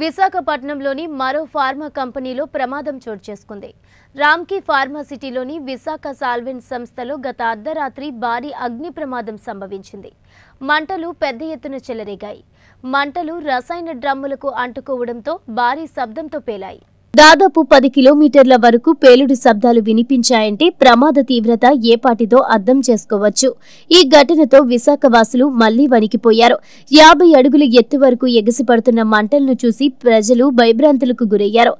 విశాఖపట్నంలోని మరో ఫార్మా కంపెనీలో ప్రమాదం చోటు చేసుకుంది రామ్కీ సిటీలోని విశాఖ సాల్వెంట్ సంస్థలో గత అర్ధరాత్రి భారీ అగ్ని ప్రమాదం సంభవించింది మంటలు పెద్ద ఎత్తున చెలరేగాయి మంటలు రసాయన డ్రమ్ములకు అంటుకోవడంతో భారీ శబ్దంతో పేలాయి దాదాపు పది కిలోమీటర్ల వరకు పేలుడు శబ్దాలు వినిపించాయంటే ప్రమాద తీవ్రత ఏపాటిదో అర్థం చేసుకోవచ్చు ఈ ఘటనతో విశాఖవాసులు మళ్లీ వణికిపోయారు యాభై అడుగుల ఎత్తు వరకు ఎగసిపడుతున్న మంటలను చూసి ప్రజలు భయభ్రాంతులకు గురయ్యారు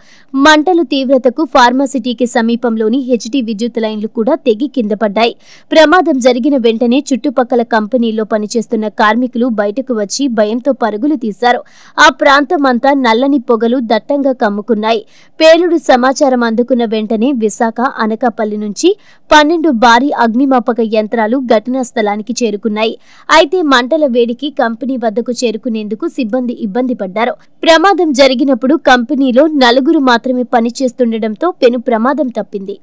మంటలు తీవ్రతకు ఫార్మాసిటీకి సమీపంలోని హెచ్డి విద్యుత్ లైన్లు కూడా తెగి కింద పడ్డాయి ప్రమాదం జరిగిన వెంటనే చుట్టుపక్కల కంపెనీల్లో పనిచేస్తున్న కార్మికులు బయటకు వచ్చి భయంతో పరుగులు తీశారు ఆ ప్రాంతం అంతా నల్లని పొగలు దట్టంగా కమ్ముకున్నాయి పేలుడు సమాచారం అందుకున్న వెంటనే విశాఖ అనకాపల్లి నుంచి పన్నెండు భారీ అగ్నిమాపక యంత్రాలు ఘటనా స్థలానికి చేరుకున్నాయి అయితే మంటల వేడికి కంపెనీ వద్దకు చేరుకునేందుకు సిబ్బంది ఇబ్బంది పడ్డారు ప్రమాదం జరిగినప్పుడు కంపెనీలో నలుగురు మాత్రమే పనిచేస్తుండటంతో పెను ప్రమాదం తప్పింది